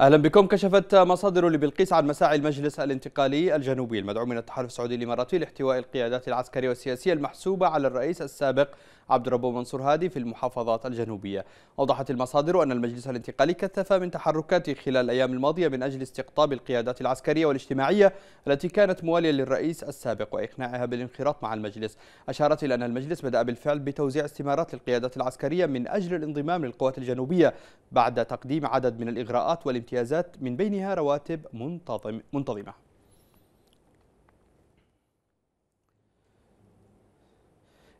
اهلا بكم كشفت مصادر لبلقيس عن مساعي المجلس الانتقالي الجنوبي المدعوم من التحالف السعودي الاماراتي لاحتواء القيادات العسكريه والسياسيه المحسوبه على الرئيس السابق عبد الرب منصور هادي في المحافظات الجنوبيه. اوضحت المصادر ان المجلس الانتقالي كثف من تحركاته خلال الايام الماضيه من اجل استقطاب القيادات العسكريه والاجتماعيه التي كانت مواليه للرئيس السابق واقناعها بالانخراط مع المجلس. اشارت الى ان المجلس بدا بالفعل بتوزيع استمارات للقيادات العسكريه من اجل الانضمام للقوات الجنوبيه بعد تقديم عدد من الاغراءات امتيازات من بينها رواتب منتظمة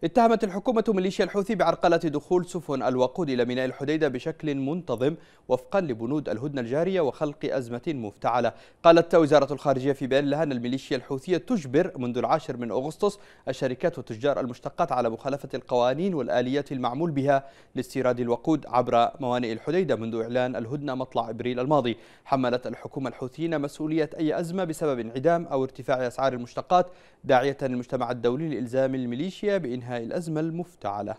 اتهمت الحكومة ميليشيا الحوثي بعرقلة دخول سفن الوقود إلى ميناء الحديدة بشكل منتظم وفقا لبنود الهدنة الجارية وخلق أزمة مفتعلة قالت وزارة الخارجية في بيان لها أن الميليشيا الحوثية تجبر منذ العاشر من أغسطس الشركات والتجار المشتقات على مخالفة القوانين والآليات المعمول بها لاستيراد الوقود عبر موانئ الحديدة منذ إعلان الهدنة مطلع إبريل الماضي حملت الحكومة الحوثيين مسؤولية أي أزمة بسبب انعدام أو ارتفاع أسعار المشتقات داعية المجتمع الدولي لإلزام الميليشيا بإنهاء الأزمة المفتعلة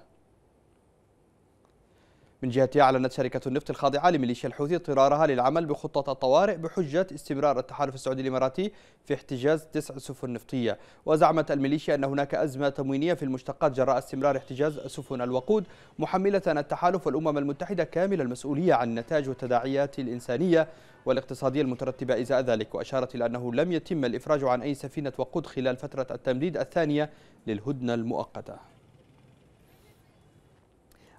من جهتها أعلنت شركة النفط الخاضعة لميليشيا الحوثي اضطرارها للعمل بخطة الطوارئ بحجة استمرار التحالف السعودي الإماراتي في احتجاز تسع سفن نفطية وزعمت الميليشيا أن هناك أزمة تموينية في المشتقات جراء استمرار احتجاز سفن الوقود محملة التحالف والأمم المتحدة كامل المسؤولية عن النتاج والتداعيات الإنسانية والاقتصادية المترتبة إزاء ذلك وأشارت إلى أنه لم يتم الإفراج عن أي سفينة وقود خلال فترة التمديد الثانية للهدنة المؤقتة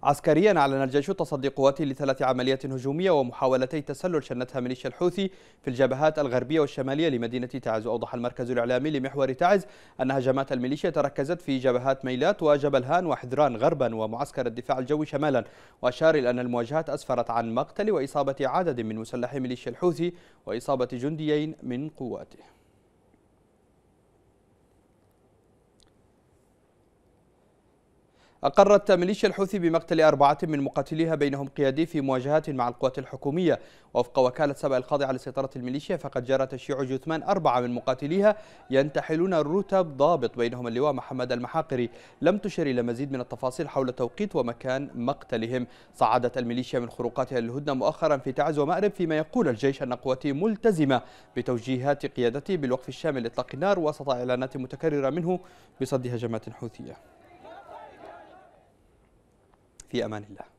عسكريا أعلن الجيش تصدي قواته لثلاث عمليات هجومية ومحاولتي تسلل شنتها ميليشيا الحوثي في الجبهات الغربية والشمالية لمدينة تعز وأوضح المركز الإعلامي لمحور تعز أن هجمات الميليشيا تركزت في جبهات ميلات وجبل هان وحذران غربا ومعسكر الدفاع الجوي شمالا وأشار إلى أن المواجهات أسفرت عن مقتل وإصابة عدد من مسلحي ميليشيا الحوثي وإصابة جنديين من قواته أقرت ميليشيا الحوثي بمقتل أربعة من مقاتليها بينهم قيادي في مواجهات مع القوات الحكومية وفق وكالة سبأ الخاضعة لسيطرة الميليشيا فقد جرى تشييع جثمان أربعة من مقاتليها ينتحلون رتب ضابط بينهم اللواء محمد المحاقري لم تشر إلى مزيد من التفاصيل حول توقيت ومكان مقتلهم صعدت الميليشيا من خروقاتها للهدنة مؤخرا في تعز ومأرب فيما يقول الجيش أن قواته ملتزمة بتوجيهات قيادته بالوقف الشامل لإطلاق النار وسط إعلانات متكررة منه بصد هجمات حوثية في أمان الله